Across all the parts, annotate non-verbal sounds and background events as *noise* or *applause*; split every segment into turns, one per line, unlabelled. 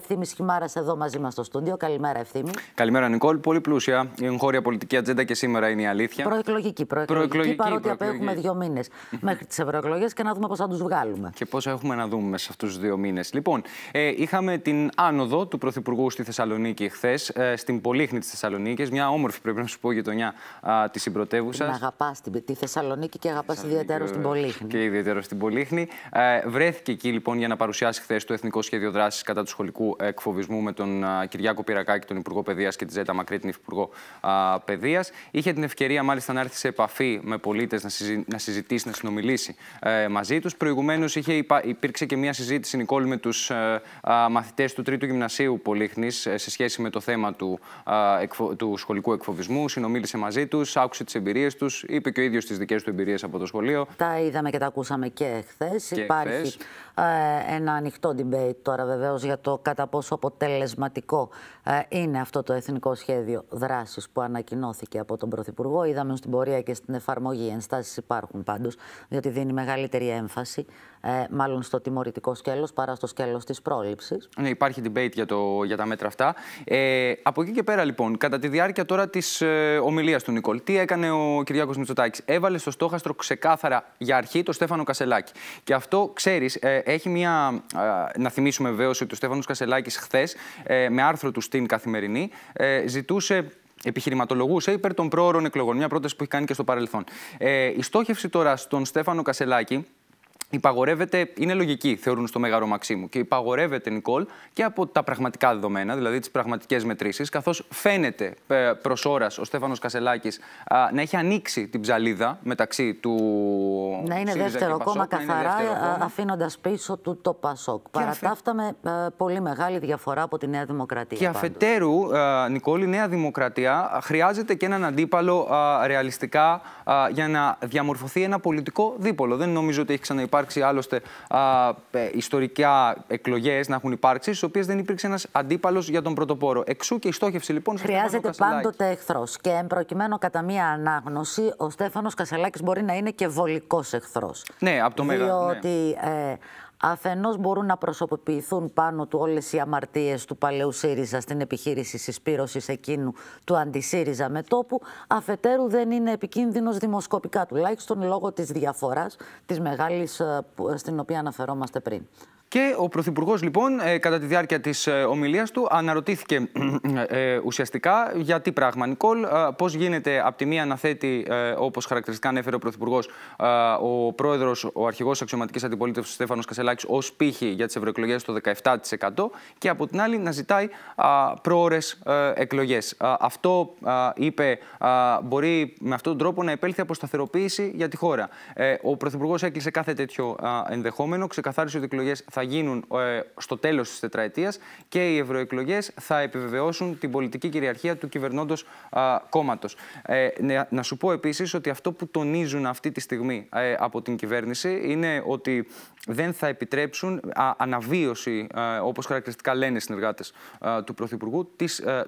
Ευθύμης Χιμάρας εδώ μαζί μας στο στούντιο. Καλημέρα, Ευθύμη.
Καλημέρα, Νικόλ. Πολύ πλούσια η εγχώρια πολιτική ατζέντα και σήμερα είναι η αλήθεια. Προεκλογική, προεκλογική, προεκλογική παρότι απέχουμε δύο μήνες μέχρι τις ευρωεκλογές και να δούμε πώς θα τους βγάλουμε. Και πώς έχουμε να δούμε μέσα σε αυτούς του δύο μήνες. Λοιπόν, ε, είχαμε την άνοδο του Πρωθυπουργού στη Θεσσαλονίκη χθες, ε, στην Πολύχνη της Θεσσαλονίκης. Μια όμορφη, πρέπει να σου πω, γειτονιά τη συμπρωτεύουσα. Την
αγαπάς τη Θεσσαλονίκη και αγαπάς ιδιαίτερο στην ε,
Πολύχνη. Και ιδιαίτερο στην Πολύχνη. Ε, βρέθηκε εκεί λοιπόν για να παρουσιάσει χθες το Εθνικό Σχέδιο Δράσης κατά του σχολικού εκφοβισμού με τον Κυριάκο Πυρακάκη, τον Υπουργό Παιδείας και τη Ζέτα Μακρύ, την Υπουργό Παιδείας. Είχε την ευκαιρία μάλιστα να έρθει σε επαφή με πολίτες, να, συζητήσει, να συνομιλήσει ε, μαζί τους. Προηγουμένως υπήρξε και μια συζήτηση, Νικόλη, με τους ε, μαθητές του Τρίτου Γυμνασίου Πολύχνης ε, σε σχέση με το θέμα του, του σχολικού εκφοβισμού. Συνομίλησε μαζί τους, άκουσε τις εμπειρίες τους, είπε και ο ίδιος τις δικές του εμπειρίες από το σχολείο.
Τα είδαμε και τα ακούσαμε και χθες. Υπάρχει ένα ανοιχτό debate τώρα βεβαίως για το κατά πόσο αποτελεσματικό ε, είναι αυτό το εθνικό σχέδιο δράσης που ανακοινώθηκε από τον Πρωθυπουργό. Είδαμε στην πορεία και στην εφαρμογή. Ενστάσεις υπάρχουν πάντως, διότι δίνει μεγαλύτερη έμφαση ε, μάλλον στο τιμωρητικό σκέλος παρά στο σκέλος της πρόληψης.
Ναι, υπάρχει debate για, το, για τα μέτρα αυτά. Ε, από εκεί και πέρα, λοιπόν, κατά τη διάρκεια τώρα της ε, ομιλίας του Νικόλ, τι έκανε ο Κυριάκος Μητσοτάκης. Έβαλε στο στόχαστρο ξεκάθαρα για αρχή το Στέφανο Κασελάκη. Και αυτό ξέρεις, έχει μια. να θυμίσουμε βεβαίως ότι ο Στέφανος Κασελάκης Κασελάκη χθες ε, με άρθρο του στην Καθημερινή, ε, ζητούσε επιχειρηματολογούσε υπέρ των πρόωρων εκλογών, μια πρόταση που έχει κάνει και στο παρελθόν. Ε, η στόχευση τώρα στον Στέφανο Κασελάκη υπαγορεύεται, είναι λογική, θεωρούν στο Μέγαρο Μαξίμου. Και υπαγορεύεται, Νικόλ, και από τα πραγματικά δεδομένα, δηλαδή τις πραγματικές μετρήσεις, καθώς φαίνεται ε, προς ώρας ο Στέφανος Κασελάκης να έχει ανοίξει την ψαλίδα μεταξύ του. Να είναι ΣΥΡΙΖΑ δεύτερο κόμμα καθαρά, ε,
αφήνοντας πίσω του το Πασόκ. Παρά τα αυτά, με ε, πολύ μεγάλη διαφορά από τη Νέα Δημοκρατία. Και
αφετέρου, Νικόλ, η Νέα Δημοκρατία χρειάζεται και έναν αντίπαλο ρεαλιστικά για να διαμορφωθεί ένα πολιτικό δίπολο. Δεν νομίζω ότι έχει ξαναυπάρξει υπάρξει άλλωστε α, ε, ιστορικά εκλογές να έχουν υπάρξει, στις οποίες δεν υπήρξε ένας αντίπαλος για τον πρωτοπόρο. Εξού και η στόχευση λοιπόν. Χρειάζεται πάντοτε
εχθρός. Και εν προκειμένου, κατά μία ανάγνωση, ο Στέφανος Κασελάκης μπορεί να είναι και βολικός εχθρός.
Ναι, από το μέλλον. Διότι
ναι. ε, Αφενός μπορούν να προσωποποιηθούν πάνω του όλες οι αμαρτίες του παλαιού ΣΥΡΙΖΑ στην επιχείρηση συσπήρωσης εκείνου του αντισύριζα τόπου, Αφετέρου δεν είναι επικίνδυνος δημοσκοπικά, τουλάχιστον λόγω της διαφοράς της μεγάλης ε, στην οποία αναφερόμαστε πριν.
Και ο Πρωθυπουργός, λοιπόν, ε, κατά τη διάρκεια της ε, ομιλίας του, αναρωτήθηκε *clears throat* ε, ουσιαστικά για τι πράγμα, Νικόλ, πώς γίνεται από τη μία να θέτει, όπως χαρακτηριστικά ανέφερε ο Πρωθυπουργός, ο πρόεδρος, ο αρχηγός αξιωματικής αντιπολίτευσης, Στέφανος Κασελάκης, ως πύχη για τις ευρωεκλογές το 17% και από την άλλη να ζητάει πρόορε εκλογέ. Αυτό είπε μπορεί με αυτόν τον τρόπο να επέλθει αποσταθεροποίηση για τη χώρα. Ο Πρωθυπουργός έκλεισε κάθε τέτοιο ενδεχόμενο, ξεκαθάρισε ότι εκλογές θα γίνουν ε, στο τέλος της τετραετίας και οι ευρωεκλογές θα επιβεβαιώσουν την πολιτική κυριαρχία του κυβερνώντος κόμματος. Ε, να σου πω επίσης ότι αυτό που τονίζουν αυτή τη στιγμή ε, από την κυβέρνηση είναι ότι δεν θα επιτρέψουν αναβίωση, ε, όπως χαρακτηριστικά λένε οι συνεργάτες ε, του Πρωθυπουργού, της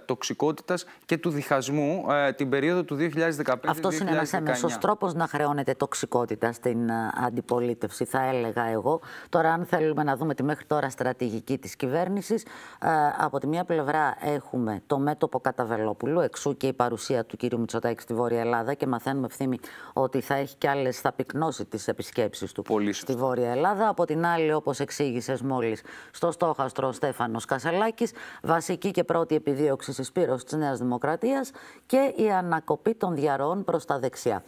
τοξικότητας και του διχασμού την περίοδο του 2015-2019. Αυτός είναι ένας έμεσος τρόπος
να χρεώνεται τοξικότητα στην αντιπολίτευση, θα έλεγα εγώ. Τώρα, αν θέλουμε να δούμε με τη μέχρι τώρα στρατηγική της κυβέρνησης. Ε, από τη μία πλευρά έχουμε το μέτωπο Καταβελόπουλου, εξού και η παρουσία του κύριου Μητσοτάκη στη Βόρεια Ελλάδα και μαθαίνουμε ευθύμη ότι θα έχει και άλλες, θα πυκνώσει τις επισκέψεις του Πολύ στη Βόρεια Ελλάδα. Από την άλλη, όπως εξήγησες μόλις στο στόχαστρο Στέφανος Κασελάκης, βασική και πρώτη επιδίωξη συσπήρωση της Νέας Δημοκρατίας και η ανακοπή των διαρών προς τα δεξιά.